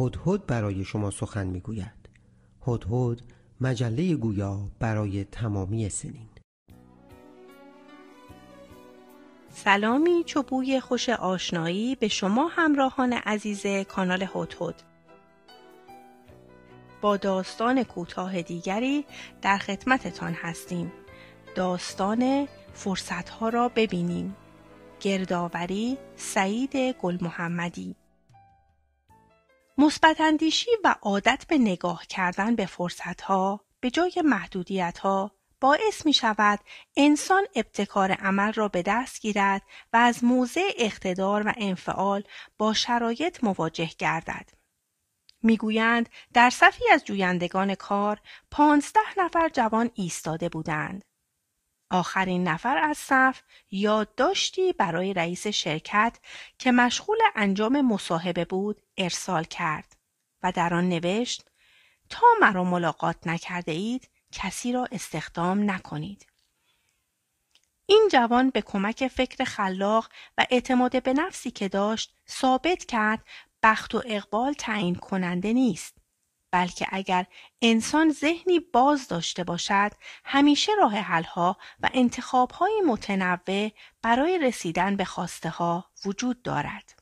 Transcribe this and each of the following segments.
هدهد برای شما سخن میگوید هدهد مجله گویا برای تمامی سنین سلامی چوبوی خوش آشنایی به شما همراهان عزیز کانال هدهد با داستان کوتاه دیگری در خدمتتان هستیم داستان فرصتها را ببینیم گردآوری سعید گل محمدی مثبت اندیشی و عادت به نگاه کردن به فرصتها به جای محدودیتها باعث می شود انسان ابتکار عمل را به دست گیرد و از موضع اقتدار و انفعال با شرایط مواجه گردد. میگویند در صفی از جویندگان کار پانزده نفر جوان ایستاده بودند. آخرین نفر از صف یادداشتی برای رئیس شرکت که مشغول انجام مصاحبه بود ارسال کرد و در آن نوشت تا مرا ملاقات نکرده اید کسی را استخدام نکنید. این جوان به کمک فکر خلاق و اعتماد به نفسی که داشت ثابت کرد بخت و اقبال تعیین کننده نیست بلکه اگر انسان ذهنی باز داشته باشد همیشه راه حلها و انتخابهای متنوع برای رسیدن به خواسته ها وجود دارد.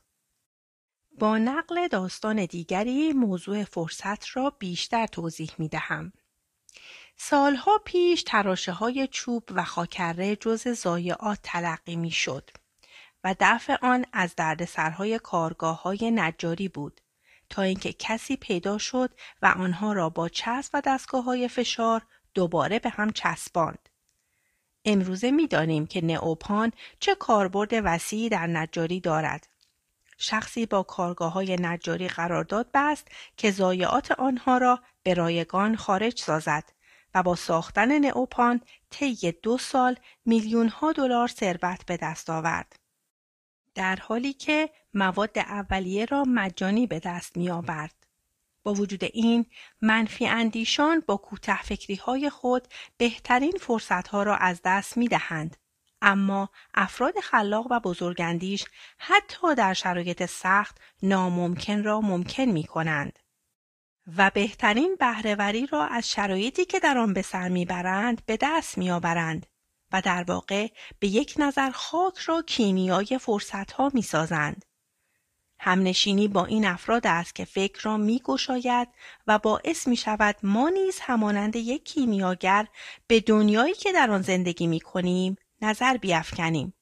با نقل داستان دیگری موضوع فرصت را بیشتر توضیح می دهم. سالها پیش تراشه های چوب و خاکره جز زایعات تلقی می شد و دفع آن از دردسرهای کارگاه های نجاری بود تا اینکه کسی پیدا شد و آنها را با چسب و دستگاه های فشار دوباره به هم چسباند. امروزه میدانیم که نئوپان چه کاربرد وسیعی در نجاری دارد. شخصی با کارگاه های نجاری قرارداد بست که ضایعات آنها را به رایگان خارج سازد و با ساختن نئوپان طی دو سال میلیون ها دلار ثروت به دست آورد. در حالی که مواد اولیه را مجانی به دست می آورد. با وجود این منفی اندیشان با کوته فکری های خود بهترین فرصت ها را از دست می دهند. اما افراد خلاق و بزرگندیش حتی در شرایط سخت ناممکن را ممکن می کنند. و بهترین بهرهوری را از شرایطی که در آن به سر میبرند به دست میآورند و در واقع به یک نظر خاک را کیمیای فرصت ها می سازند. همنشینی با این افراد است که فکر را می گشاید و باعث می شود ما نیز همانند یک کیمیاگر به دنیایی که در آن زندگی می کنیم نظر بیافکنیم.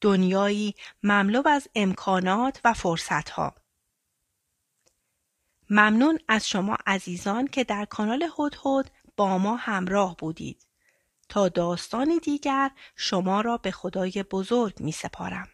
دنیایی مملو از امکانات و فرصت ها. ممنون از شما عزیزان که در کانال هدهد با ما همراه بودید. تا داستان دیگر شما را به خدای بزرگ می سپارم.